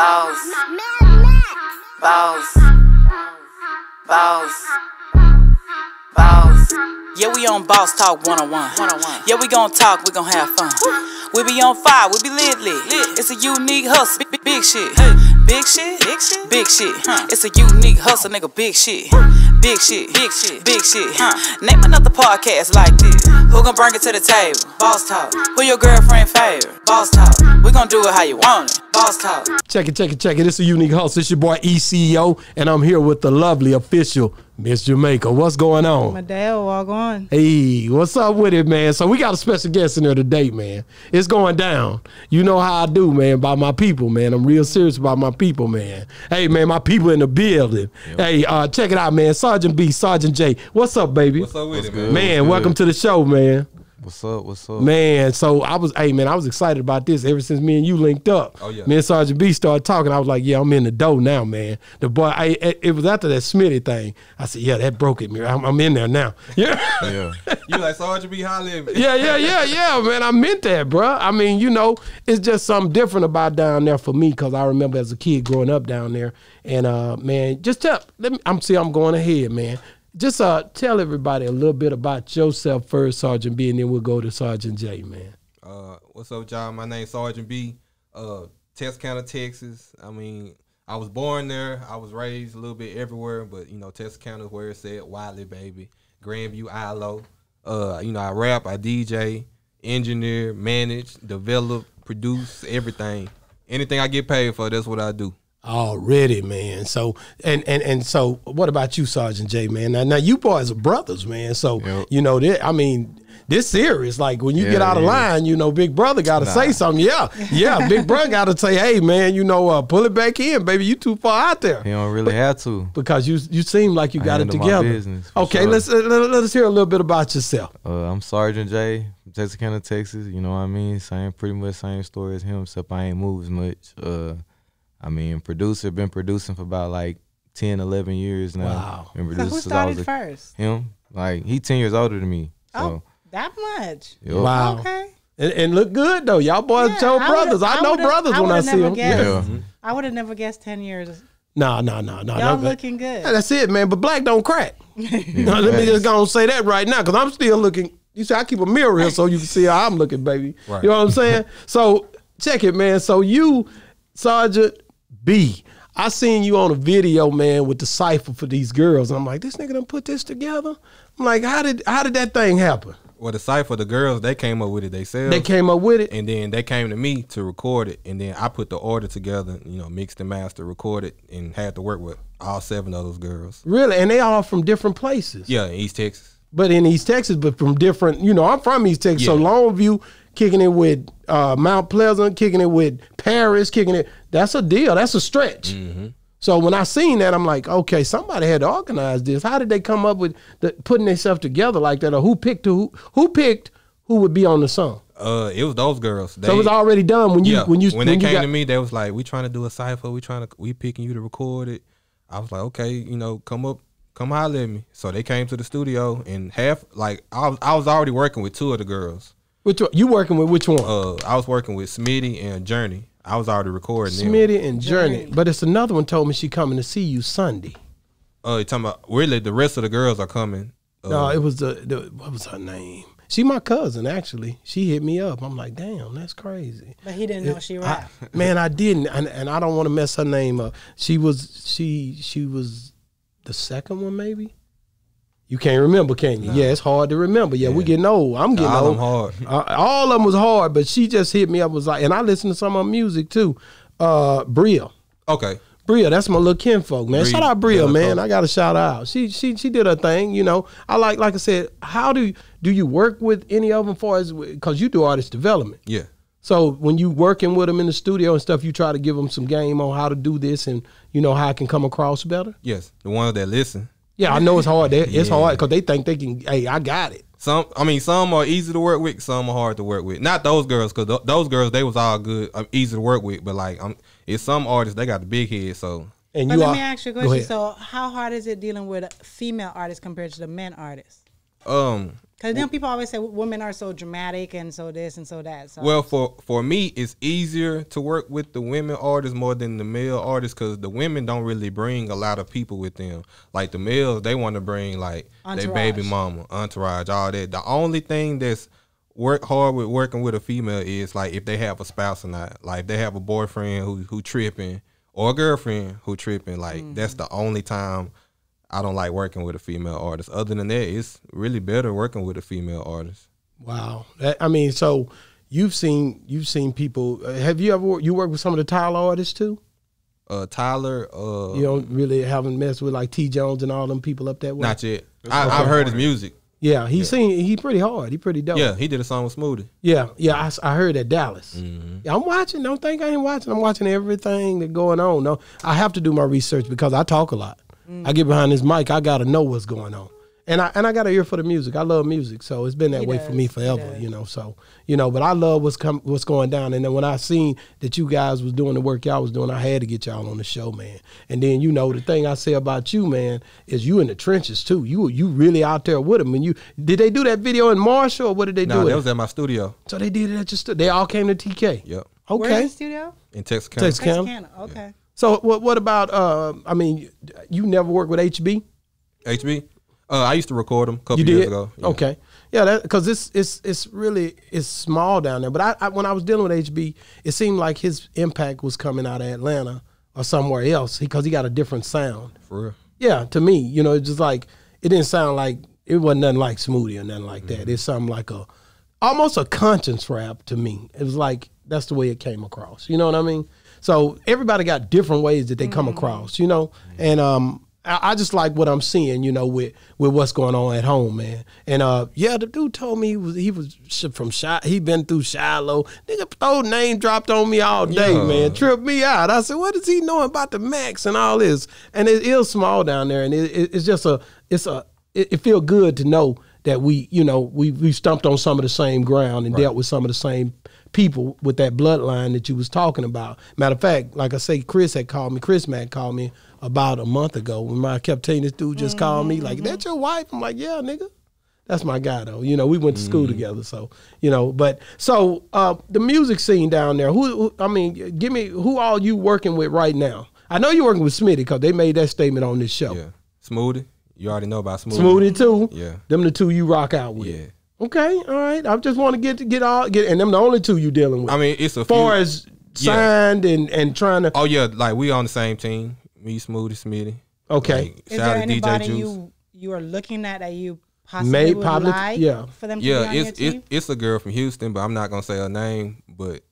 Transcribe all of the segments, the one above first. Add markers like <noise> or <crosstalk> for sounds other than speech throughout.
Boss. Boss. Boss. Boss. Yeah, we on Boss Talk 101. 101. Yeah, we gon' talk, we gon' have fun. We be on fire, we be lit lit. It's a unique hustle, big, big shit. Big shit, big shit, big shit. It's a unique hustle, nigga, big shit. Big shit, big shit, big shit. Name another podcast like this. Who gon' bring it to the table? Boss talk. Who your girlfriend favorite? Boss talk. We gon' do it how you want it. Boss talk. Check it, check it, check it. It's a unique host. It's your boy ECO, and I'm here with the lovely official Miss Jamaica. What's going on? Madeo, walk on. Hey, what's up with it, man? So we got a special guest in there today, man. It's going down. You know how I do, man, by my people, man. I'm real serious about my people, man. Hey, man, my people in the building. Yep. Hey, uh, check it out, man. Sergeant B, Sergeant J. What's up, baby? What's up with what's it, man? Man, welcome to the show, man man. What's up? What's up? Man, so I was, hey man, I was excited about this ever since me and you linked up. Oh yeah. Me and Sergeant B started talking. I was like, yeah, I'm in the dough now, man. The boy, I it was after that Smitty thing. I said, yeah, that broke it, man. I'm, I'm in there now. <laughs> Yeah. Yeah. you like Sergeant B hollering? <laughs> yeah, yeah, yeah, yeah, man. I meant that, bro. I mean, you know, it's just something different about down there for me because I remember as a kid growing up down there, and uh, man, just tell. Let me. I'm see. I'm going ahead, man. Just uh, tell everybody a little bit about yourself first, Sergeant B, and then we'll go to Sergeant J, man. Uh, what's up, John? My name's Sergeant B. Uh, Test County, Texas. I mean, I was born there. I was raised a little bit everywhere, but you know, Test County is where it's at. Wiley, baby. Grandview, ILO. Uh, you know, I rap, I DJ, engineer, manage, develop, produce, everything. Anything I get paid for, that's what I do. Already, man. So and and and so, what about you, Sergeant J, man? Now, now you boys are brothers, man. So yep. you know, they, I mean, this serious. Like when you yeah, get out of line, you know, Big Brother got to nah. say something. Yeah, yeah, Big Brother <laughs> got to say, hey, man, you know, uh, pull it back in, baby. You too far out there. You don't really but, have to because you you seem like you got it together. okay, sure. let's uh, let, us hear a little bit about yourself. Uh, I'm Sergeant J, Texas County, Texas. You know what I mean? Same, pretty much same story as him, except I ain't moved as much. Uh, I mean, producer been producing for about like 10, 11 years now. Wow. so who started first? Him. Like he ten years older than me. So. Oh, that much. Yep. Wow. Okay. And, and, look good though. Y'all boys yeah, brothers. I, I know brothers I when I see them. Guessed, yeah. I would have never guessed ten years. No, no, no, no. Y'all looking good. Yeah, that's it, man. But black don't crack. <laughs> yeah, no, let me just go and say that right now, because I'm still looking. You see, I keep a mirror here so you can see how I'm looking, baby. Right. You know what I'm saying? so check it, man. So you, Sergeant, B, I seen you on a video, man, with the cipher for these girls, and I'm like, this nigga done put this together. I'm like, how did how did that thing happen? Well, the cipher, the girls, they came up with it themselves. They came up with it, and then they came to me to record it, and then I put the order together, you know, mixed and record recorded, and had to work with all seven of those girls. Really, and they all from different places. Yeah, East Texas. But in East Texas, but from different, you know, I'm from East Texas, yeah. so Longview kicking it with uh, Mount Pleasant, kicking it with Paris, kicking it. That's a deal. That's a stretch. Mm-hmm. So when I seen that, I'm like, okay, somebody had to organize this. How did they come up with the, putting themselves together like that, or who picked who? Who picked who would be on the song? Uh, it was those girls. They, so it was already done when you yeah, when you when, when they you came got, to me. They was like, we trying to do a cipher. We trying to we picking you to record it. I was like, okay, you know, come up, come holler at me. So they came to the studio and half like I was, I was already working with two of the girls. Which you working with? Which one? Uh, I was working with Smitty and Journey. I was already recording. Smitty them. and Journey, but it's another one told me she coming to see you Sunday. Oh, uh, you talking about really? The rest of the girls are coming. Uh, no, it was the, the what was her name? She my cousin actually. She hit me up. I'm like, damn, that's crazy. But he didn't it, know she was. <laughs> man, I didn't, and, and I don't want to mess her name up. She was she she was the second one maybe. You can't remember, can you? No. Yeah, it's hard to remember. Yeah, yeah, we getting old. I'm getting all old. hard. Uh, all of them was hard, but she just hit me up. Was like, and I listen to some of her music too. Uh, Bria. Okay. Bria, that's my little kinfolk, man. Bria, shout out Bria, man. I got to shout out. She she she did her thing, you know. I like like I said, how do do you work with any of them for as because you do artist development? Yeah. So when you working with them in the studio and stuff, you try to give them some game on how to do this and you know how it can come across better. Yes, the ones that listen yeah, I know it's hard. They, yeah. It's hard because they think they can. Hey, I got it. Some, I mean, some are easy to work with. Some are hard to work with. Not those girls, because th- those girls they was all good, um, easy to work with. But like, um, it's some artists they got the big head, so. And but you let me ask you a question. So, how hard is it dealing with female artists compared to the men artists? Um, because then people always say women are so dramatic and so this and so that. So. Well, for for me, it's easier to work with the women artists more than the male artists because the women don't really bring a lot of people with them. Like the males, they want to bring like entourage. their baby mama, entourage, all that. The only thing that's work hard with working with a female is like if they have a spouse or not. Like they have a boyfriend who who tripping or a girlfriend who tripping. Like mm-hmm. that's mm. the only time I don't like working with a female artist. Other than that, it's really better working with a female artist. Wow, that, I mean, so you've seen you've seen people. Uh, have you ever you worked with some of the Tyler artists too? Uh, Tyler. Uh, you don't really haven't messed with like T Jones and all them people up that way. Not yet. I, have heard his music. Yeah, he's yeah. sing. He pretty hard. He pretty dope. Yeah, he did a song with Smoothie. Yeah, yeah. I, I heard at Dallas. Mm -hmm. yeah, I'm watching. Don't think I ain't watching. I'm watching everything that's going on. No, I have to do my research because I talk a lot. Mm. I get behind this mic, I gotta know what's going on. And I and I got an ear for the music. I love music, so it's been that he way does. for me forever, you know. So you know, but I love what's come what's going down. And then when I seen that you guys was doing the work y'all was doing, I had to get y'all on the show, man. And then you know the thing I say about you, man, is you in the trenches too. You you really out there with them. And you did they do that video in Marshall? or What did they nah, do? That was at my studio. So they did it at your studio. They all came to TK. Yep. Okay. Where's the studio? In Texas Texas Okay. Yeah. So what what about uh I mean you never worked with HB? HB? Uh, I used to record them a couple years ago. Yeah. Okay. Yeah, because it's it's it's really it's small down there. But I, I, when I was dealing with HB, it seemed like his impact was coming out of Atlanta or somewhere else because he got a different sound. For real. Yeah, to me, you know, it's just like it didn't sound like it wasn't nothing like Smoothie or nothing like mm -hmm. that. Mm-hmm. It's something like a almost a conscience rap to me. It was like that's the way it came across. You know what I mean? So everybody got different ways that they mm-hmm. come across, you know? And um I, I just like what I'm seeing, you know, with, with what's going on at home, man. And uh, yeah, the dude told me he was he was from Shiloh. He been through Shiloh. Nigga, old name dropped on me all day, yeah. man. Tripped me out. I said, what does he know about the Max and all this? And it is small down there, and it, it, it's just a it's a it, it feel good to know that we you know we we stumped on some of the same ground and right. dealt with some of the same people with that bloodline that you was talking about. Matter of fact, like I say, Chris had called me. Chris Matt called me about a month ago. When I kept telling this dude just mm -hmm. called me like, "That mm-hmm. your wife?" I'm like, "Yeah, nigga." That's my guy though. You know, we went to school mm -hmm. together, so you know. But so uh, the music scene down there. Who, who, I mean, give me who all you working with right now? I know you're working with Smitty because they made that statement on this show. Yeah, Smoothie. You already know about Smoothie. Smoothie too. Yeah, them the two you rock out with. Yeah. Okay, all right. I just want to get get all get, and them the only two you dealing with. I mean, it's a far few, as signed yeah. and and trying to. Oh yeah, like we on the same team. Me, Smoothie, Smitty. Okay. Like, Is there anybody you you are looking at that you possibly Made would public, like yeah. for them? yeah, it's it's it's a girl from Houston, but I'm not gonna say her name. But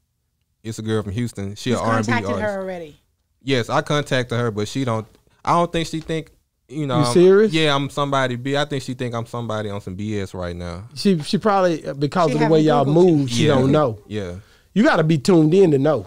it's a girl from Houston. She R&B contacted artist. her already. Yes, I contacted her, but she don't. I don't think she think you know, you serious? I'm, yeah, I'm somebody. B. I think she think I'm somebody on some BS right now. She she probably uh, because she of the way y'all move, she yeah. don't know. Yeah, you got to be tuned in to know.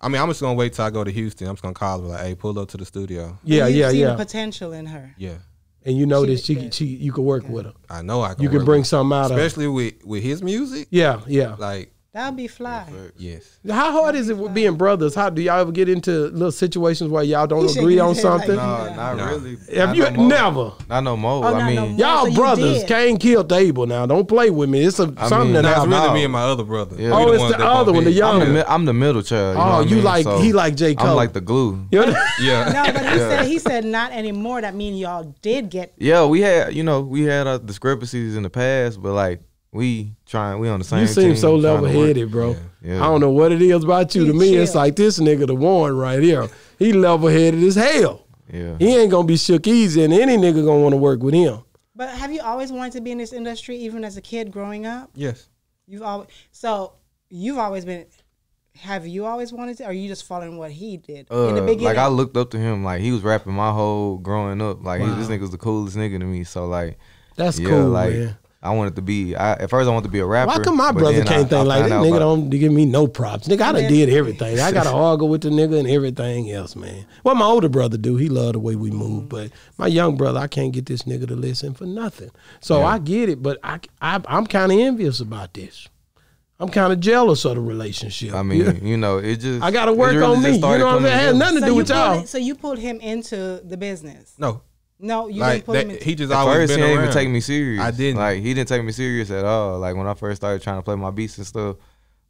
I mean, I'm just gonna wait till I go to Houston. I'm just gonna call her like, "Hey, pull up to the studio." Yeah, yeah, yeah. potential in her. Yeah, and you know she, that she, she you can work with her. I know I can. You can bring with, something out, especially of, with with his music. Yeah, yeah. Like That'd be fly. Yes. How hard is it with being brothers? How do y'all ever get into little situations where y'all don't agree on something? Like, no, not really. Have not you no never? Not no more. Oh, I mean, no y'all so brothers. Kane killed table. Now, don't play with me. It's a something mean, that that's really me and my other brother. Yeah, oh, it's the, other one, the younger. I'm the, I'm the middle child. You oh, you mean? like so he like J Cole. I'm like the glue. <laughs> yeah. no, but he said he said not anymore. That mean y'all did get. Yeah, we had you know we had discrepancies in the past, but like we trying we on the same. You seem so level headed, bro. Yeah, yeah. I don't know what it is about you. He to me, chill. it's like this nigga the one right here. He level headed as hell. Yeah. He ain't gonna be shook easy, and any nigga gonna want to work with him. But have you always wanted to be in this industry, even as a kid growing up? Yes. You've always so you've always been. Have you always wanted to, or you just following what he did uh, in the uh, beginning? Like I looked up to him, like he was rapping my whole growing up. Like wow. he, this the coolest nigga to me. So like, that's yeah, cool. Like man. I wanted to be. I, at first, I wanted to be a rapper. Why come my brother can't I, think I like this? Nigga don't give me no props. Nigga, I done did everything. I got to <laughs> argue with the nigga and everything else, man. What my older brother do. He loved the way we move, mm-hmm. but my young brother, I can't get this nigga to listen for nothing. So yeah. I get it, but I, I I'm kind of envious about this. I'm kind of jealous of the relationship. I <laughs> mean, you know, it just I got to work really on me. You know what i mean? It has nothing to so do with y'all. So you pulled him into the business. No, no, you like, didn't put that, him. In he just at always first, he didn't even take me serious. I didn't. Like he didn't take me serious at all. Like when I first started trying to play my beats and stuff,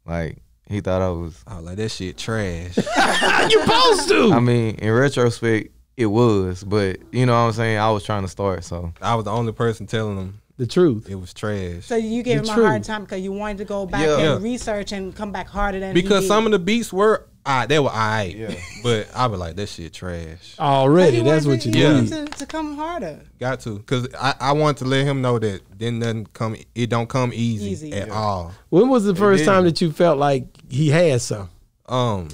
like he thought I was. I oh, was like, that shit trash. <laughs> you supposed to. I mean, in retrospect, it was, but you know what I'm saying. I was trying to start, so I was the only person telling him the truth. It was trash. So you gave the him truth. a hard time because you wanted to go back yeah. and yeah. research and come back harder than because some of the beats were I ah, they were all right. yeah. but I was like that shit trash already. That's what you yeah. need to, to, come harder. Got to because I I wanted to let him know that then doesn't come it don't come easy, easy. at yeah. all. When was the first time that you felt like he had some? Um,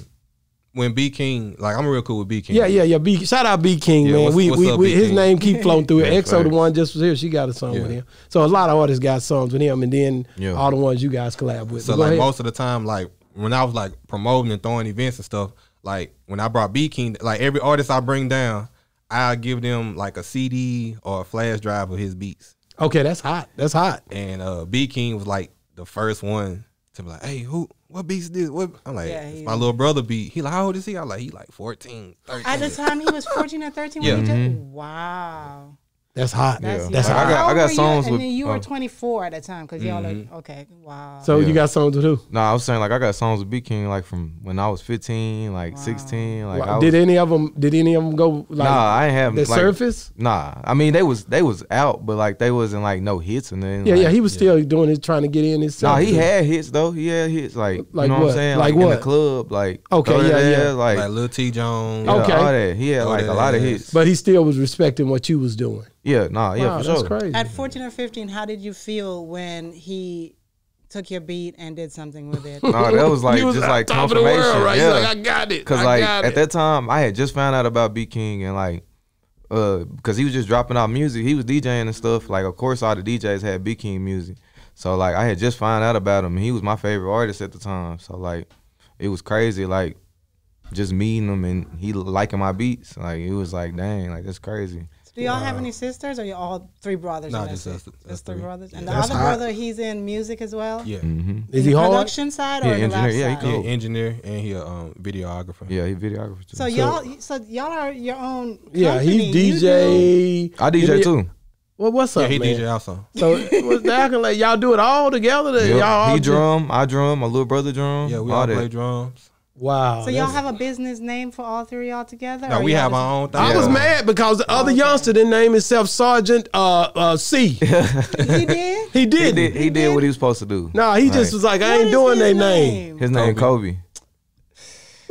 when B King, like I'm real cool with B King. Yeah, yeah, yeah. B, shout out B King, yeah, man. What's, what's we, up, we his King? name keep flowing through it. <laughs> EXO, the one just was here, she got a song yeah. with him. So a lot of artists got songs with him, and then yeah. all the ones you guys collab with. So but like most of the time, like when I was like promoting and throwing events and stuff, like when I brought B King, like every artist I bring down, I give them like a CD or a flash drive of his beats. Okay, that's hot. That's hot. And uh, B King was like the first one to be like, "Hey, who? What beats this? What?" I'm like, yeah, "It's my little brother beat." He like, "How old is he?" I'm like, "He like 14, 13. At the time, he was 14 or 13. yeah. Mm-hmm. Wow. That's hot. That's, yeah. that's hot. I got I got songs you, with. you were um, 24 at that time because y'all mm-hmm. okay, wow. So yeah. you got songs with who? No, nah, I was saying like I got songs with B King like from when I was 15, like wow. 16. Like well, did any of them? Did any of them go? Like, nah, I didn't have the like, surface. Nah, I mean they was they was out, but like they wasn't like no hits and then. Yeah, like, yeah, he was yeah. still doing his trying to get in his. Nah, he had hits though. He had hits like, like you know what? what I'm saying like, like what? in the club like okay yeah yeah like, like Lil T Jones okay he had like a lot of hits, but he still was respecting what you was doing. Yeah, nah, yeah, wow, for that's sure. Crazy. At 14 or 15, how did you feel when he took your beat and did something with it? <laughs> nah, that was like was just like confirmation. World, right? Yeah, like, I got it. Cause like at it. that time, I had just found out about B King and like, uh, cause he was just dropping out music. He was DJing and stuff. Like, of course, all the DJs had B King music. So like, I had just found out about him. He was my favorite artist at the time. So like, it was crazy. Like, just meeting him and he liking my beats. Like, it was like, dang, like that's crazy. Do y'all wow. have any sisters? Or are you all three brothers? No, nah, just Just three, three brothers. And the that's other hot. brother, he's in music as well. Yeah. Mm-hmm. Is he production hard? side or yeah, engineer? yeah, he's cool. Yeah, engineer and he a um, videographer. Yeah, he videographer too. So, so, y'all, so y'all are your own. Company. Yeah, he DJ. I DJ he, too. Well, what's up? Yeah, he man? DJ also. So that let y'all do it all together. Yep. Y'all all he drum, I drum, my little brother drum. Yeah, we all, all play drums. Wow. So y'all have a business name for all three y'all together? No, we have our own thing. I was mad because the other oh, okay. youngster didn't name himself Sergeant uh, uh, C. <laughs> he did? He did. He did, he did what he was supposed to do. No, nah, he right. just was like, I what ain't doing their name? name. His name Kobe. Kobe.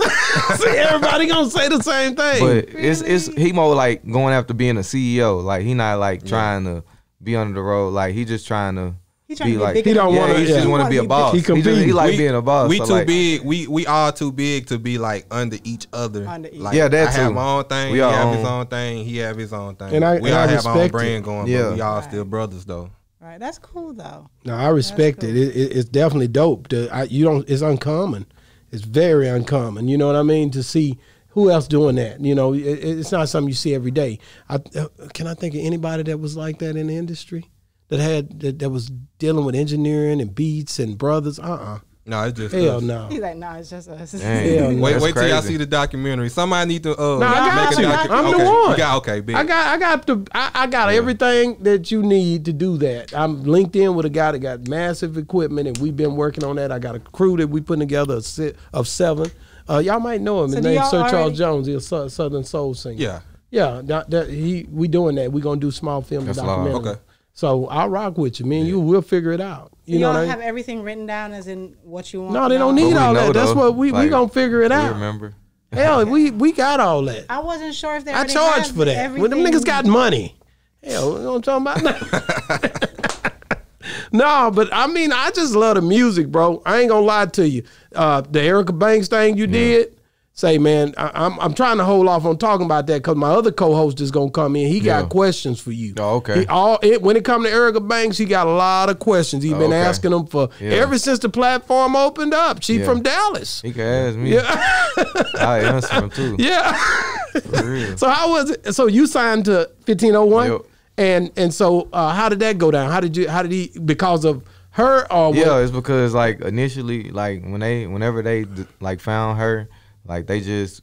<laughs> See, everybody gonna say the same thing. But really? it's it's he more like going after being a CEO. Like he not like yeah. trying to be under the road. Like he just trying to he trying be to be big. He don't want. Yeah, he yeah. just want to be a boss. He, he, just, he like we, being a boss. We so too like, big. We we are too big to be like under each other. Under each. Like, yeah, that I have my own thing. We he have own. his own thing. He have his own thing. And I, we and all I have our own brand it. going. Yeah. but we all right. still brothers though. Right, that's cool though. No, I respect cool. it. It, it. It's definitely dope. To, I, you don't. It's uncommon. It's very uncommon. You know what I mean? To see who else doing that? You know, it, it's not something you see every day. I, uh, can I think of anybody that was like that in the industry? that had that, that was dealing with engineering and beats and brothers. Uh uh-uh. uh No, it's just Hell us. no. He's like, no, it's just us. Hell no. Wait, wait till y'all see the documentary. Somebody need to uh, no, I got you. docu- I'm the okay. one. You got, okay, big. I got I got the I, I got everything that you need to do that. I'm linked in with a guy that got massive equipment, and we've been working on that. I got a crew that we putting together of of seven. Uh, y'all might know him. His So name's Sir already- Charles Jones. He's a Southern soul singer. yeah. Yeah, that, that, he we doing that. We gonna do small film That's documentary. Okay. So I'll rock with you. Me and yeah. you, we'll figure it out. You, you know, don't have I mean? everything written down as in what you want. No, they don't need oh, all that. Though, That's what we like, we gonna figure it out. Remember. <laughs> Hell, we we got all that. I wasn't sure if they. I charge for that. Everything. When them niggas got money, hell, you know what I'm talking about. <laughs> no, but I mean, I just love the music, bro. I ain't gonna lie to you. Uh, the Erica Banks thing you yeah. did, say, man, I, am I'm, I'm trying to hold off on talking about that because my other co-host is gonna come in. He got yeah. questions for you. Oh, okay. He, all it, when it come to Erica Banks, he got a lot of questions. He's oh, been okay. asking them for yeah. ever since the platform opened up. She yeah. from Dallas. He can ask me. Yeah. <laughs> I answer him too. <laughs> Yeah. so how was it? So you signed to 1501, yep. and and so uh, how did that go down? How did you? How did he? Because of her or yeah, what? it's because like initially, like when they, whenever they like found her, like they just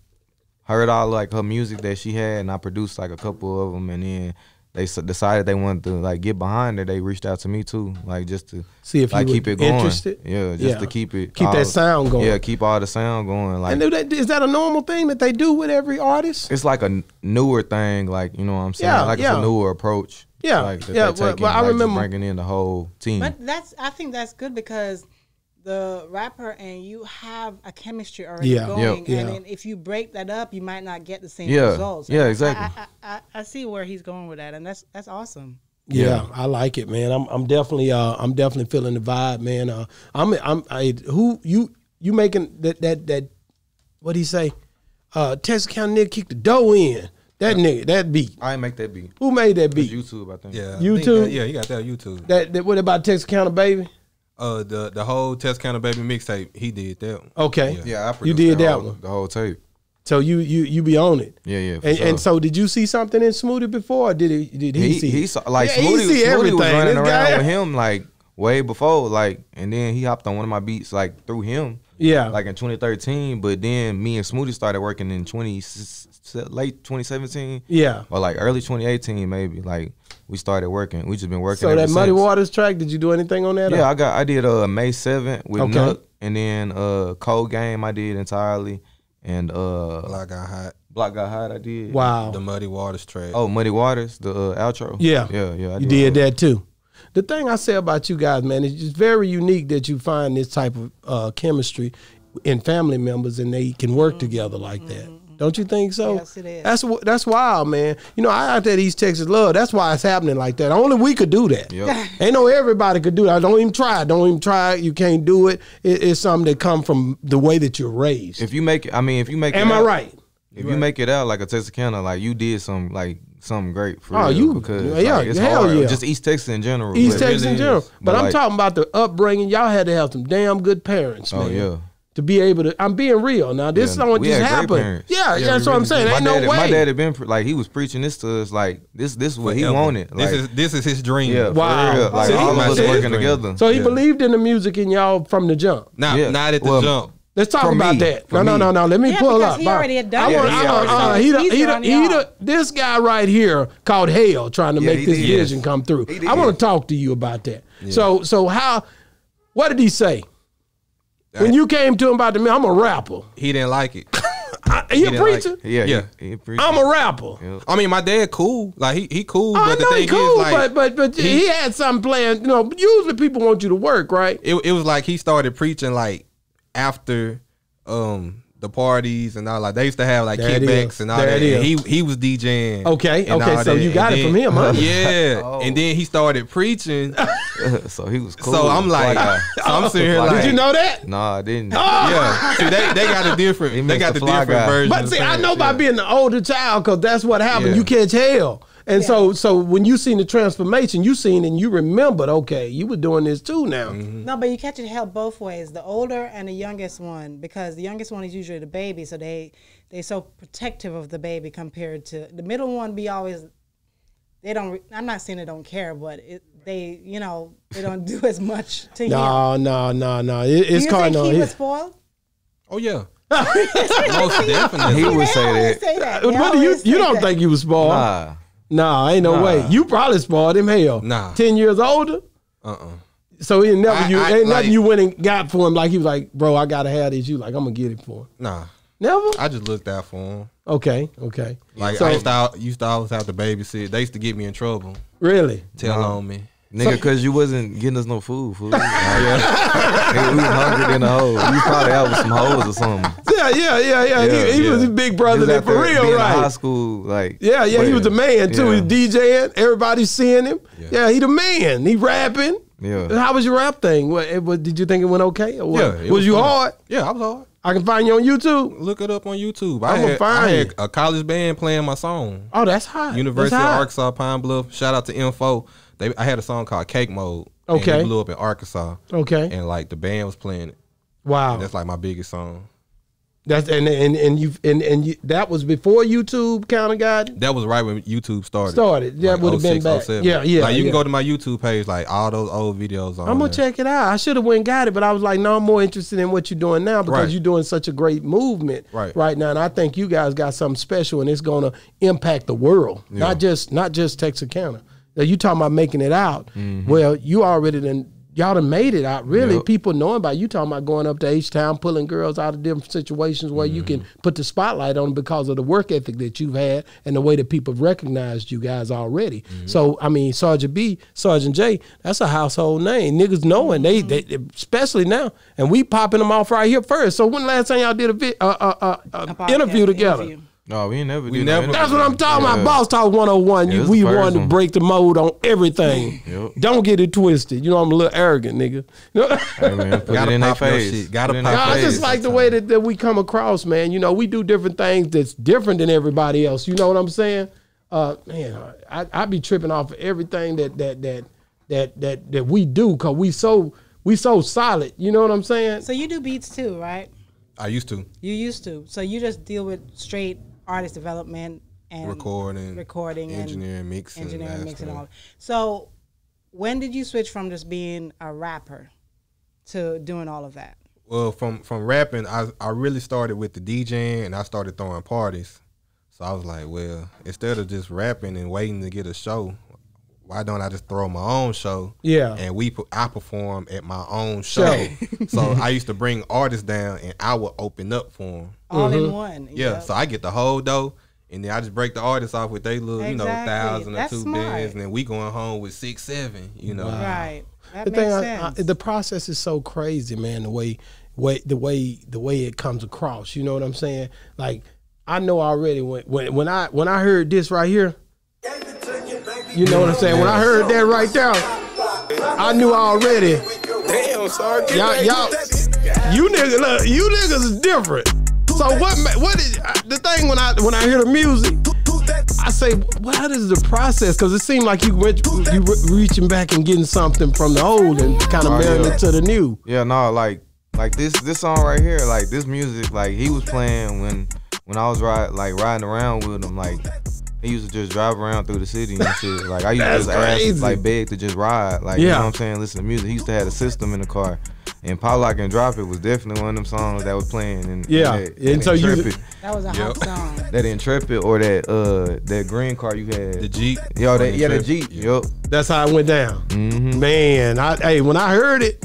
heard all like her music that she had, and I produced like a couple of them, and then they decided they wanted to like get behind her. They reached out to me too, like just to see if like, you keep it going. Interested? Yeah, just yeah. to keep it keep all, that sound going. Yeah, keep all the sound going. Like, and that a normal thing that they do with every artist? It's like a newer thing, like you know what I'm saying. Yeah, like yeah. it's a newer approach. Yeah, like, yeah. But, but I like, remember bringing in the whole team. But that's I think that's good because the rapper and you have a chemistry already yeah. going, yep. and yeah. if you break that up, you might not get the same yeah. results. Yeah, exactly. I, I, I, I, see where he's going with that, and that's that's awesome. Yeah, yeah. I like it, man. I'm I'm definitely uh, I'm definitely feeling the vibe, man. Uh, I'm I'm I, who you you making that that that what do you say? Uh, Texas County nigga kicked the dough in. That yeah. nigga, that beat. I didn't make that beat. Who made that beat? YouTube, I think. Yeah, YouTube. Think, yeah, you got that YouTube. That, that what about Texas County, baby? Uh, the the whole Test Counter Baby mixtape, he did that. One. Okay, yeah, yeah I you did that, whole, one, the whole tape. So you you you be on it. Yeah, yeah. And, sure. and, so did you see something in Smoothie before? did Did he, he see? He saw like yeah, Smoothie, Smoothie was running around guy. with him like way before, like, and then he hopped on one of my beats like through him. Yeah, like in 2013. But then me and Smoothie started working in 20 late 2017. Yeah, or like early 2018 maybe. Like we started working. We just been working. So that Muddy Waters track, did you do anything on that? Yeah, or? I got I did uh May 7th with okay. Nook, and then uh Cold Game I did entirely, and uh Block Got Hot. Block Got Hot I did. Wow. The Muddy Waters track. Oh, Muddy Waters, the uh, outro. Yeah, yeah, yeah. I you did, did that too the thing I say about you guys, man, is just very unique that you find this type of uh, chemistry in family members and they can work mm -hmm. together like mm -hmm. that. Mm-hmm. Don't you think so? Yes, it is. That's that's wild, man. You know, I out that East Texas love. That's why it's happening like that. Only we could do that. Yep. <laughs> Ain't no everybody could do that. Don't even try. Don't even try. You can't do it. it. It's something that come from the way that you're raised. If you make, I mean, if you make, am I out, right? If right. you make it out like a Texarkana, like you did some, like something great for oh, you because yeah, like, hell hard. yeah. Just East Texas in general. East Texas really in general. Is. But, but like, I'm talking about the upbringing. Y'all had to have some damn good parents, oh, man. Oh yeah. To be able to, I'm being real now. This yeah, what just happened. Yeah, yeah, that's really what I'm saying. Ain't no way. My dad had been like he was preaching this to us. Like this, this is what Forever. he wanted. Like, this is this is his dream. Yeah, wow. Like so all of us working together. So he yeah. believed in the music and y'all from the jump. Not not at the well, jump Let's talk about me. that. no, no, no, no. Let me yeah, pull up. He already had This guy right here called hell trying to yeah, make this did. vision come through. I want to talk to you about that. Yeah. So, so how? What did he say? I, when you came to him about the me, I'm a rapper. He didn't like it. <laughs> I, he, he, a preacher. Like yeah, yeah. He, he preacher. I'm a rapper. Yep. I mean, my dad cool. Like he, he cool. Oh, I but know he cool, is, like, but but but he, had something planned. You know, usually people want you to work, right? It, it was like he started preaching like after um the parties and all like they used to have like there kickbacks and all there that. And he he was DJing. Okay, okay, so that. you got it from him, huh? <laughs> Yeah, <laughs> oh. and then he started preaching. <laughs> so he was cool. So I'm like, so I'm sitting here like, did you know that? No, nah, I didn't. Oh. Yeah, see, they, they got a different, they got the, the different guy. version. But see, I know yeah. by being the older child because that's what happened. Yeah. You not tell. And yeah. so, so when you seen the transformation, you seen and you remembered, okay, you were doing this too now. Mm-hmm. No, but you catch it help both ways, the older and the youngest one, because the youngest one is usually the baby, so they they so protective of the baby compared to the middle one. Be always, they don't. I'm not saying they don't care, but it, they, you know, they don't do as much to no, him. No, no, no, it, it's do you think He was spoiled. Oh yeah. <laughs> Most definitely, he, would say that. Say that. you you don't that. think he was spoiled? Nah. Nah, ain't no nah. way. You probably spoiled him hell. Nah. Ten years older. Uh uh-uh. So he never I, you I, ain't like, nothing you went and got for him. Like he was like, bro, I gotta have this. You like I'm gonna get it for him. Nah. Never. I just looked out for him. Okay, okay. Like so, I used to, used to always have to babysit. They used to get me in trouble. Really? Tell no. on me. Nigga, cause you wasn't getting us no food, food. Like, <laughs> we was hungry in the hole. You probably out with some hoes or something. Yeah, yeah, yeah, yeah. yeah he, he yeah. was a big brother that for real, right? High school, like. Yeah, yeah. Player. He was the man too. Yeah. He DJing. Everybody's seeing him. Yeah. yeah, he the man. He rapping. Yeah. How was your rap thing? What, it, what did you think it went okay? Or what? Yeah, was, was, you hard? Yeah, I was hard. I can find you on YouTube. Look it up on YouTube. I i gonna find I had a college band playing my song. Oh, that's hot. University that's hot. of Arkansas Pine Bluff. Shout out to Info. They I had a song called Cake Mode. Okay. blew up in Arkansas. Okay. And like the band was playing it. Wow. And that's like my biggest song. That's and and and you and and you, that was before YouTube kind of got. That was right when YouTube started. Started. That like would have been back. 07. Yeah, yeah. Like you yeah. can go to my YouTube page, like all those old videos. I'm gonna there. check it out. I should have went got it, but I was like, no, I'm more interested in what you're doing now because right. you're doing such a great movement right. right now, and I think you guys got something special, and it's gonna impact the world, yeah. not just not just Texas County. Now you talking about making it out. Mm-hmm. Well, you already done y'all done made it out. Really, yep. people knowing about you talking about going up to H Town, pulling girls out of different situations where mm-hmm. you can mm-hmm. put the spotlight on because of the work ethic that you've had and the way that people have recognized you guys already. Mm-hmm. So I mean, Sergeant B, Sergeant J, that's a household name. Niggas knowing they, they especially now, and we popping them off right here first. So when last time y'all did a, vi- uh, uh, uh, uh interview together? Interview. No, we never. We never. That's what I'm talking yeah. about. Boss Talk 101. Yeah, we want to break the mold on everything. Yep. Don't get it twisted. You know I'm a little arrogant, nigga. <laughs> hey, man, gotta in pop face. Gotta pop. face. I just like the way that, that we come across, man. You know, we do different things that's different than everybody else. You know what I'm saying? Uh, man, I, I be tripping off of everything that that that that that that we do because we so we so solid. You know what I'm saying? So you do beats too, right? I used to. You used to. So you just deal with straight artist development and recording, recording, engineering, and mixing, engineering, mixing, all. So, when did you switch from just being a rapper to doing all of that? Well, from from rapping, I I really started with the DJing and I started throwing parties. So I was like, well, instead of just rapping and waiting to get a show, why don't I just throw my own show? Yeah. And we I perform at my own show. <laughs> so I used to bring artists down and I would open up for them. All mm -hmm. in mm-hmm. one. Yeah. Yep. So I get the whole dough. And then I just break the artists off with they little, exactly. you know, thousand or two bands, and then we going home with six, seven, you know. Wow. Right. That the thing, I, I, the process is so crazy, man. The way, way, the way, the way it comes across. You know what I'm saying? Like, I know already when, when, when I, when I heard this right here. You know what I'm saying? When I heard that right there, I knew already. Damn, sorry. Y'all, y'all, you niggas, look, you niggas is different. So what? What is the thing when I when I hear the music? I say, what is the process? Because it seemed like you went you re- reaching back and getting something from the old and kind of oh, marrying yeah. it to the new. Yeah, no, like like this this song right here, like this music, like he was playing when when I was ride, like riding around with him, like he used to just drive around through the city and shit. Like I used to just ask, like beg to just ride. Like you know what I'm saying? Listen to music. He used to have a system in the car. And Pollock and Drop It was definitely one of them songs that was playing and yeah, that, and so intrepid. you that was a hot song. That intrepid or that uh that green car you had, the Jeep, yo, that, yeah, the Jeep, yep. That's how it went down. Mm-hmm. Man, I, hey, when I heard it,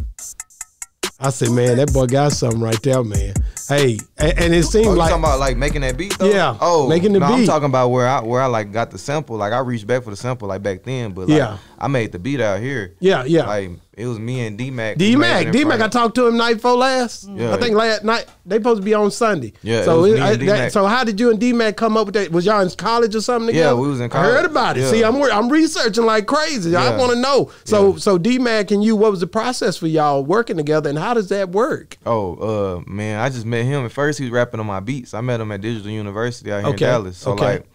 I said, man, that boy got something right there, man. Hey, and, and it oh, seemed oh, like talking about like making that beat. Though? Yeah. Oh, making the no, beat. I'm talking about where I where I like got the sample. Like I reached back for the sample like back then, but like, yeah, I made the beat out here. Yeah, yeah. Like it was me and D Mac. D Mac, D Mac. I talked to him night before last. Yeah. Mm. I think last night they supposed to be on Sunday. Yeah. So it it, I, that, so how did you and D Mac come up with that? Was y'all in college or something? Together? Yeah, we was in college. I heard about it. Yeah. See, I'm I'm researching like crazy. Yeah. I want to know. So yeah. so D Mac and you, what was the process for y'all working together, and how does that work? Oh uh, man, I just met him. At first, he was rapping on my beats. I met him at Digital University out here okay. in Dallas. So okay. like,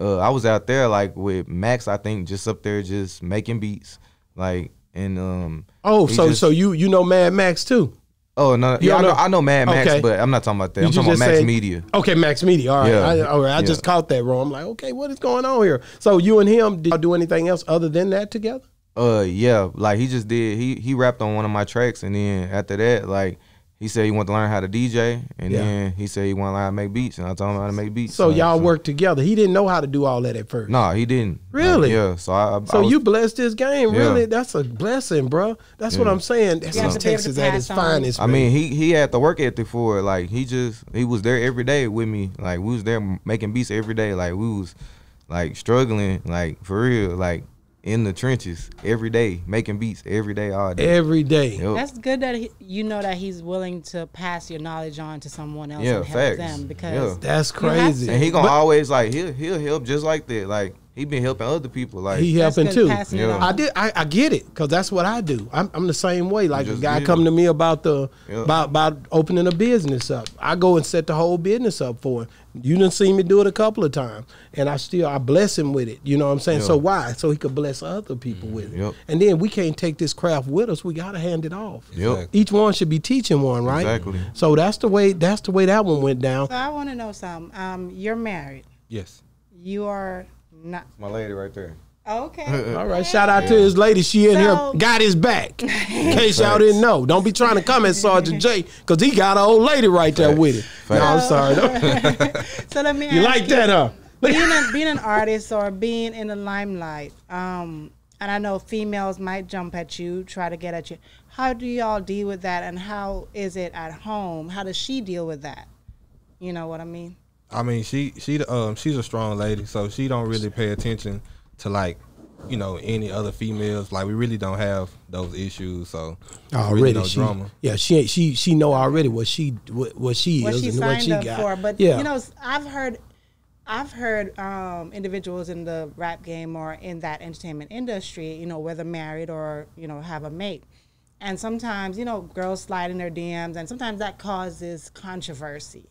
uh, I was out there like with Max. I think just up there, just making beats. Like and um. Oh, so just, so you you know Mad Max too. Oh no! You yeah, I know, I know Mad Max, okay. but I'm not talking about that. I'm you talking about Max Media. Okay, Max Media. All right, yeah. I, all right. I yeah. just caught that wrong. I'm like, okay, what is going on here? So you and him did you do anything else other than that together? Uh, yeah. Like he just did. He he rapped on one of my tracks, and then after that, like he said he wanted to learn how to DJ, and yeah. then he said he wanted to learn how to make beats, and I told him how to make beats. So, y'all so. worked together. He didn't know how to do all that at first. No, nah, he didn't. Really? yeah. So I. I so I was, you blessed this game, yeah. really? That's a blessing, bro. That's yeah. what I'm saying. That's Texas at its finest. I mean, he he had the work ethic for it. Like he just he was there every day with me. Like we was there making beats every day. Like we was like struggling, like for real, like in the trenches every day, making beats every day, all day. Every day. Yep. That's good that he, you know that he's willing to pass your knowledge on to someone else yeah, and help facts. them because yeah. that's crazy. And he gonna but, always like he'll he'll help just like that. Like he been helping other people. Like he helping too. Yeah. I did. I, I get it because that's what I do. I'm, I'm the same way. Like a guy come to me about the yeah. about about opening a business up. I go and set the whole business up for him. You didn't see me do it a couple of times, and I still I bless him with it. You know what I'm saying? Yeah. So why? So he could bless other people with it. Yep. And then we can't take this craft with us. We gotta hand it off. Yep. Each one should be teaching one, right? Exactly. So that's the way that's the way that one went down. So I want to know something. Um, you're married. Yes. You are not my lady right there. Oh, okay. <laughs> All right. Shout out yeah. to his lady. She in so, here got his back. <laughs> In case y'all didn't know. Don't be trying to come at Sergeant J because he got an old lady right there Facts. with him. No, I'm sorry. No. <laughs> so let me You like you, that, huh? being, a, being an artist or being in the limelight, um, and I know females might jump at you, try to get at you. How do y'all deal with that and how is it at home? How does she deal with that? You know what I mean? I mean, she she um she's a strong lady, so she don't really pay attention to like you know any other females. Like we really don't have those issues. So already really no she, drama. Yeah, she she she know already what she what, what she what is she and what she got. For, but yeah. you know, I've heard. I've heard um, individuals in the rap game or in that entertainment industry, you know, whether married or you know have a mate, and sometimes you know girls slide in their DMs, and sometimes that causes controversy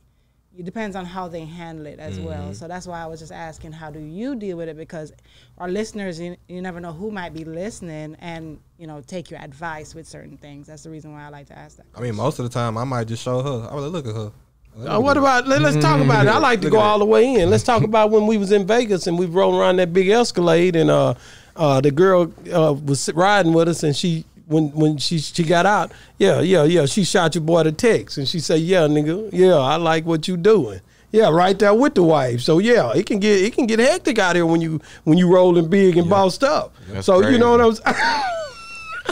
it depends on how they handle it as mm -hmm. well. Mm-hmm. So that's why I was just asking, how do you deal with it? Because our listeners, you, you never know who might be listening and you know take your advice with certain things. That's the reason why I like to ask that. Question. I mean, most of the time, I might just show her. I would look at her. Uh, what about let, us talk about it. I like to go all the way in. Let's talk <laughs> about when we was in Vegas and we rolled around that big Escalade and uh, uh, the girl uh, was riding with us and she when when she she got out, yeah, yeah, yeah, she shot your boy the text and she said, yeah, nigga, yeah, I like what you doing. Yeah, right there with the wife. So yeah, it can get it can get hectic out here when you when you rolling big and bossed up. That's so crazy. you know what I'm saying. <laughs>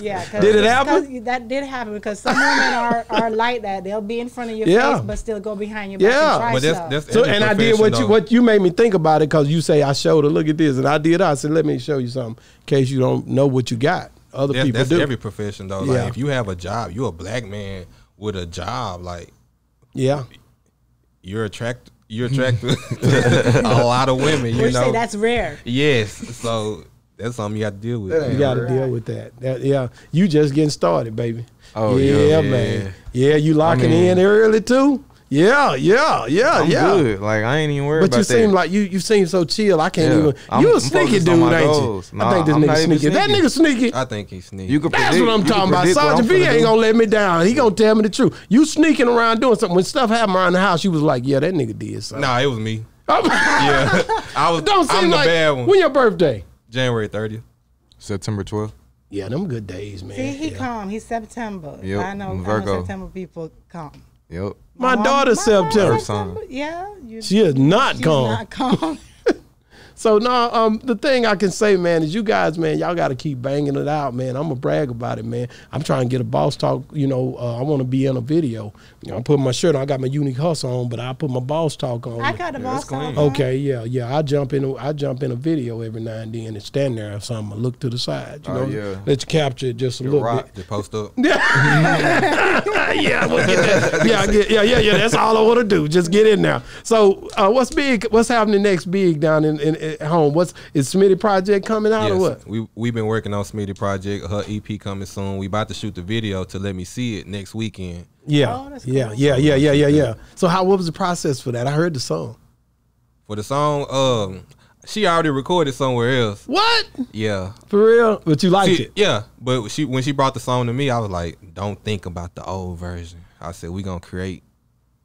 Yeah. Did it happen? That did happen because some women are, are like that. They'll be in front of your yeah. face, but still go behind your back. Yeah. And but that's, that's so, and I did what you what you made me think about it because you say I showed her. Look at this, and I did. I said, let me show you something in case you don't know what you got other that's, people that's do. every profession though. Yeah. Like if you have a job, you're a black man with a job. Like yeah, you're mm. attracted. You're attracted to a lot of women. You We're know, say that's rare. Yes, so that's something you got to deal with. You got to deal with that. that. Yeah, you just getting started, baby. Oh yeah, yeah man. Yeah, you locking I mean, in early too. Yeah, yeah, yeah, I'm yeah. Good. Like I ain't even worried. But you seem like you you seem so chill. I can't yeah. even. I'm, you a I'm sneaky dude, ain't you? Nah, I think this nigga sneaky. sneaky. That nigga sneaky. I think he's sneaky. You can That's predict, what I'm talking about. Sergeant V ain't gonna let me down. He gonna tell me the truth. You sneaking around doing something when stuff happened around the house. You was like, yeah, that nigga did something. Nah, it was me. Oh. <laughs> yeah, I was. Don't seem I'm the like, bad one. When your birthday? January 30th. September 12th. Yeah, them good days, man. See, he yeah. calm. He's September. Yep. I know Virgo. September people calm. Yep. My, My daughter September. Yeah. she is not gone. Not calm. <laughs> So no, um, the thing I can say, man, is you guys, man, y'all got to keep banging it out, man. I'm gonna brag about it, man. I'm trying to get a boss talk. You know, uh, I want to be in a video. You know, I'm putting my shirt on. I got my unique hustle on, but I put my boss talk on. I got a yeah, boss talk. Okay, yeah, yeah. I jump in. I jump in a video every now and then and stand there or something. I look to the side. You oh, know, uh, yeah. let you capture it just a little rock, bit. post up. <laughs> yeah, we'll yeah, <laughs> get, yeah, yeah, yeah. That's all I want to do. Just get in now. So, uh, what's big? What's happening next? Big down in, in at home? What's is Smitty Project coming out yes, or what? We we've been working on Smitty Project. Her EP coming soon. We about to shoot the video to let me see it next weekend. Yeah, oh, cool. yeah, yeah, yeah, yeah, yeah, yeah. So how what was the process for that? I heard the song. For the song, um, she already recorded somewhere else. What? Yeah. For real? But you liked she, it? Yeah. But she when she brought the song to me, I was like, "Don't think about the old version." I said, "We gonna create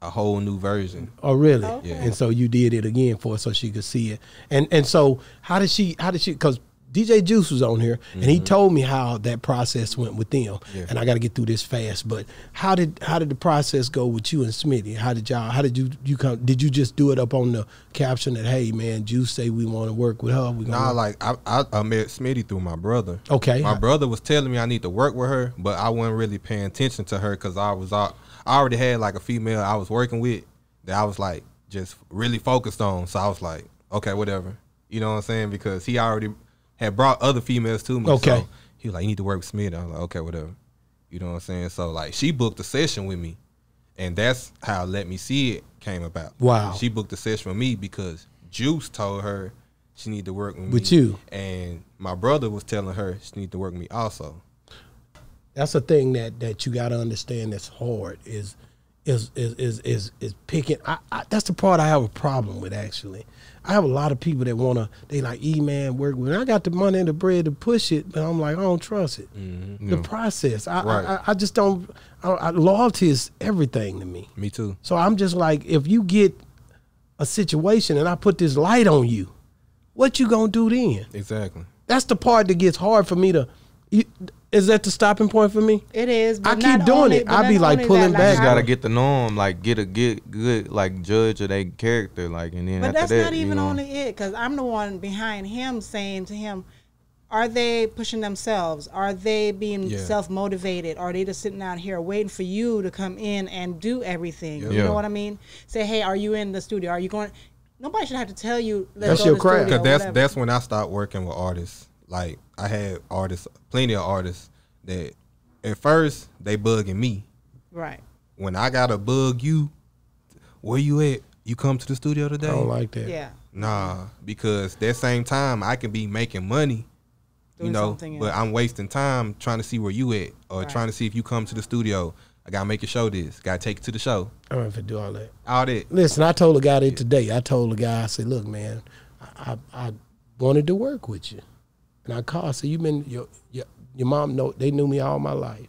a whole new version. Oh, really? Okay. Yeah. And so you did it again for her so she could see it. And and so how did she? How did she? Because DJ Juice was on here, mm -hmm. and he mm-hmm. told me how that process went with them. Yeah. And I got to get through this fast. But how did how did the process go with you and Smitty? How did y'all? How did you you come? Did you just do it up on the caption that hey man, Juice say we want to work with her? We nah, work. like I, I, I met Smitty through my brother. Okay, my I, brother was telling me I need to work with her, but I wasn't really paying attention to her because I was I already had like a female I was working with that I was like just really focused on. So I was like, okay, whatever. You know what I'm saying? Because he already had brought other females to me. Okay. So he was like, you need to work with Smith. I was like, okay, whatever. You know what I'm saying? So like she booked a session with me. And that's how Let Me See It came about. Wow. She booked a session with me because Juice told her she need to work with, with me. you. And my brother was telling her she need to work with me also. That's a thing that that you gotta understand that's hard is is is is is, is picking I, I, that's the part I have a problem with actually I have a lot of people that wanna they like e man work me. I got the money and the bread to push it, but I'm like I don't trust it. Mm-hmm. The process, I, right. I, I just don't. I, I, loyalty is everything to me. Me too. So I'm just like if you get a situation and I put this light on you, what you gonna do then? Exactly. That's the part that gets hard for me to is that the stopping point for me? It is. I keep doing it. it I be like pulling that, back. Like, gotta get the norm, like get a get good, like judge of their character, like and then. But that's that, not even you know? only it, because I'm the one behind him saying to him, "Are they pushing themselves? Are they being yeah. self motivated? Are they just sitting out here waiting for you to come in and do everything? Yeah. You know what I mean? Say, hey, are you in the studio? Are you going? Nobody should have to tell you. Let's that's your craft. Because that's that's when I start working with artists like I had artists, plenty of artists that at first they bugging me. Right. When I gotta bug you, where you at? You come to the studio today? I don't like that. Yeah. Nah, because that same time I can be making money, Doing you know, but I'm wasting time trying to see where you at or right. trying to see if you come to the studio. I gotta make a show this. Gotta take it to the show. I don't have to do all that. All that. Listen, I told a guy that today. I told a guy, I said, look, man, I, I wanted to work with you. Now, Carl said, "You've been your, your your mom know they knew me all my life."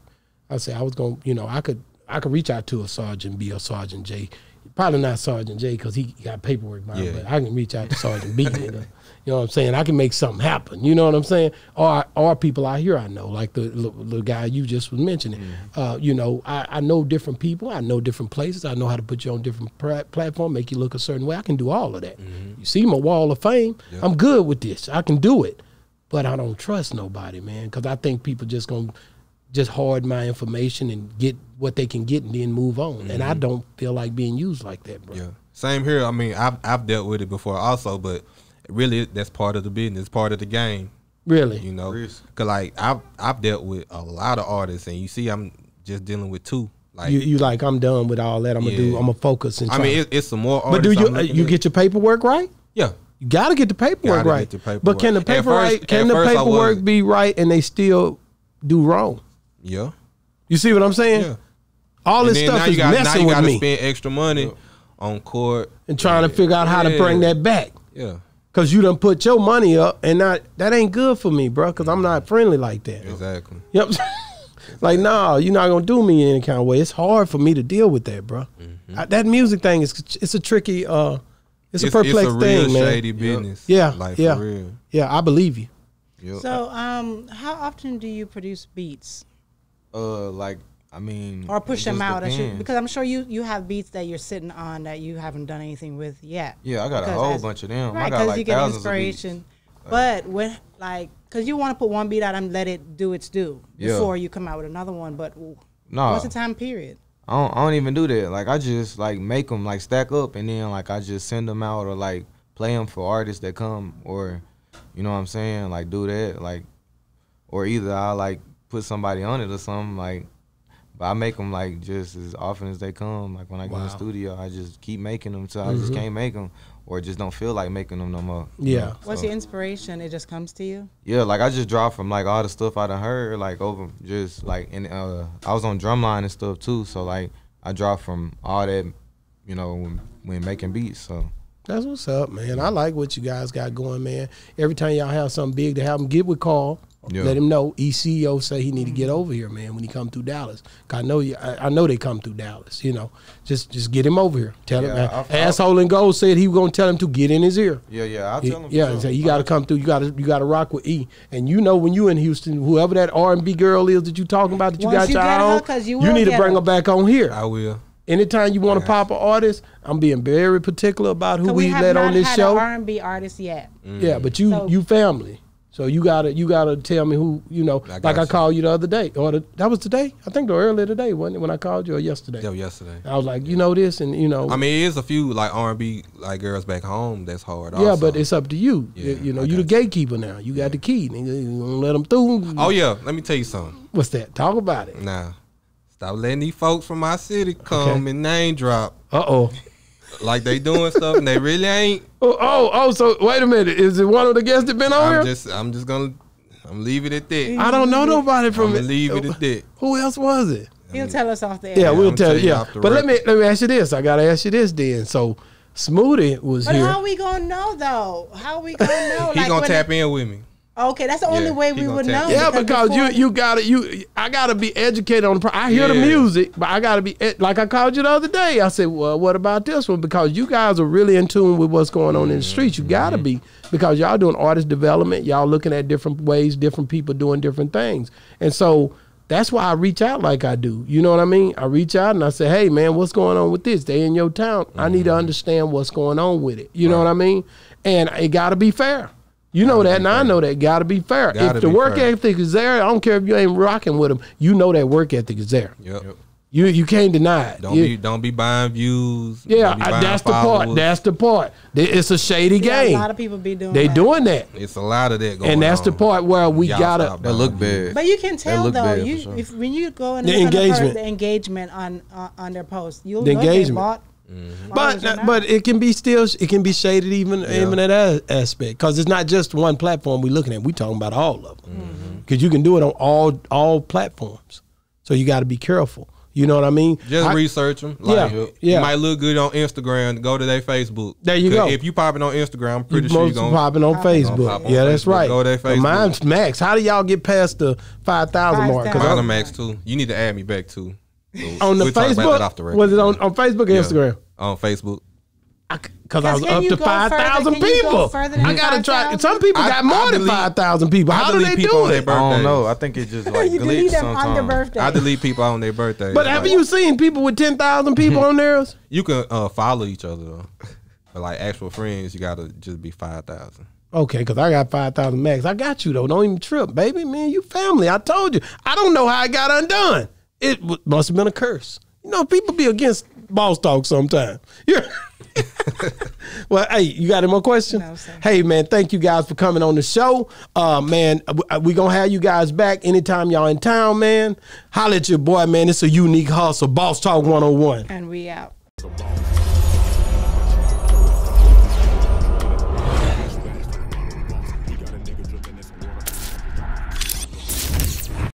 I said, "I was gonna, you know, I could I could reach out to a Sergeant B or Sergeant J, probably not Sergeant J because he got paperwork by yeah. but I can reach out to Sergeant B. you know what I'm saying? I can make something happen. You know what I'm saying? Or or people out here I know, like the the guy you just was mentioning. Mm-hmm. Uh, you know, I, I know different people. I know different places. I know how to put you on different platform, make you look a certain way. I can do all of that. Mm -hmm. You see my wall of fame. Yep. I'm good with this. I can do it but I don't trust nobody, man, because I think people just gonna just hoard my information and get what they can get and then move on. Mm-hmm. And I mm-hmm. don't feel like being used like that, bro. Yeah, same here. I mean, I've I've dealt with it before also, but really, that's part of the business, part of the game. Really, you know, because like I've I've dealt with a lot of artists, and you see, I'm just dealing with two. Like you, you like I'm done with all that. I'm yeah. gonna do. I'm gonna focus. And I mean, it, it's some more. Artists but do you uh, you get your paperwork right? Yeah. You got to get the paperwork right. The paperwork. But can the paperwork right, can the paperwork be right and they still do wrong? Yeah. You see what I'm saying? Yeah. All this stuff is got, messing with me. Spend extra money yeah. on court and trying yeah. to figure out how to bring that back. Yeah. Cause you done put your money up and not that ain't good for me, bro. Cause I'm not friendly like that. Exactly. Yep. <laughs> like, nah, you're not gonna do me in any kind of way. It's hard for me to deal with that, bro. Mm-hmm. I, that music thing is it's a tricky uh it's, it's a perplex it's a thing, man. Shady business. Yeah, like yeah, for real. Yeah, I believe you. Yep. So, um, how often do you produce beats? Uh, like I mean, or push them out you, because I'm sure you you have beats that you're sitting on that you haven't done anything with yet. Yeah, I got a whole as, bunch of them. Right, because like you get inspiration. But when like, because you want to put one beat out and let it do its due yeah. before you come out with another one. But no, what's the time period? I don't, I don't even do that. Like I just like make them like stack up, and then like I just send them out or like play them for artists that come or, you know what I'm saying? Like do that like, or either I like put somebody on it or something like. But I make them like just as often as they come. Like when I go wow. in the studio, I just keep making them so mm-hmm. I just mm-hmm. can't make them or just don't feel like making them no more. Yeah. Know? What's so, your inspiration? It just comes to you. Yeah, like I just draw from like all the stuff I done heard, like over just like and uh, I was on drumline and stuff too, so like I draw from all that, you know, when, when making beats. So. That's what's up, man. I like what you guys got going, man. Every time y'all have something big to happen, get with call. Yeah. Let him know ECO say he need to get over here, man. When he come through Dallas, I know you, I, I, know they come through Dallas. You know, just just get him over here. Tell yeah, him. I, asshole and gold said he was gonna tell him to get in his ear. Yeah, yeah, I'll tell him. Yeah, sure. you got to come through. You got to you got to rock with E. And you know when you in Houston, whoever that R and B girl is that you talking about that you Once got you your own, you, you need to bring her. her back on here. I will. Anytime you want to pop an artist, I'm being very particular about who we, we let on this show. R and B artist yet? Mm. Yeah, but you so, you family. So you gotta you gotta tell me who you know. I like you. I called you the other day, or the, that was today. I think the earlier today wasn't it when I called you or yesterday. Yeah, yesterday. I was like, yeah. you know this, and you know. I mean, it's a few like R and B like girls back home that's hard. Yeah, also. but it's up to you. Yeah, you, know, you the gatekeeper now. You got the key. Nigga. You don't let them through. Oh yeah, let me tell you something. What's that? Talk about it. Nah, stop letting these folks from my city come okay. and name drop. Uh oh like they doing stuff and they really ain't. <laughs> Oh, oh, oh, so wait a minute. Is it one of the guests that been on I'm here? Just, I'm just gonna, I'm leaving it there. I don't know nobody from. I'm leave it at Who else was it? He'll tell us off the air. Yeah, we'll I'm tell you. Yeah, off the but let me let me ask you this. I gotta ask you this then. So. Smoothie was but here. how we gonna know though? How we gonna know? <laughs> he like, gonna tap it, in with me. Okay, that's the only way we would know. Yeah, because, because you you gotta you I gotta be educated on the. I hear yeah. the music, but I gotta be eh, like I called you the other day. I said, well, what about this one? Because you guys are really in tune with what's going on in the streets. You gotta mm-hmm. be because y'all doing artist development. Y'all looking at different ways, different people doing different things, and so that's why I reach out like I do. You know what I mean? I reach out and I say, hey man, what's going on with this? They in your town. Mm-hmm. I need to mm-hmm. understand what's going on with it. You right. know what I mean? And it gotta be fair. You know that, and fair. I know that. Got to be fair. Gotta if the work fair. ethic is there, I don't care if you ain't rocking with them. You know that work ethic is there. Yep. yep. You you can't deny it. Don't you, be don't be buying views. Yeah, buying that's followers. the part. That's the part. It's a shady yeah, game. A lot of people be doing. They that. doing that. It's a lot of that going And that's on. the part where we gotta. That look bad. But you can tell though. You sure. if when you go and the engagement, the engagement on uh, on their post, you'll the engagement. Bought, Mm-hmm. But but it can be still it can be shaded even yeah. even that aspect because it's not just one platform we're looking at. We're talking about all of them because mm-hmm. you can do it on all all platforms. So you got to be careful. You know what I mean? Just I, research them. Like, yeah, yeah. You might look good on Instagram. Go to their Facebook. There you go. If you popping on Instagram, I'm pretty you sure you're going popping on Facebook. Pop on yeah, Facebook. that's right. Go to Facebook. Mine's max. How do y'all get past the five thousand mark? Cause I'm max too. You need to add me back too. So on the about that Facebook? Was it on, on Facebook or Yeah. Instagram? on Facebook? Because I, was up to five thousand go people. further I gotta try. Some people I- got I more than five thousand people. How do they do it? I don't know. I think it just <laughs> like You delete glitched on their birthday. I delete people on their birthday. But have you seen people with ten thousand people <laughs> on theirs? You can uh, follow each other But like actual friends, you gotta just be five thousand. Okay, because I got five thousand max. I got you though. Don't even trip, baby. Man, you family. I told you. I don't know how I got undone. It w- must have been a curse. You know, people be against boss talk sometimes. <laughs> Yeah. well, hey, you got any more questions? No, hey, man, thank you guys for coming on the show. Uh, man, uh, uh, we gonna have you guys back anytime y'all in town, man. Holler, at your boy, man. It's a unique hustle. Boss Talk 101. And we out.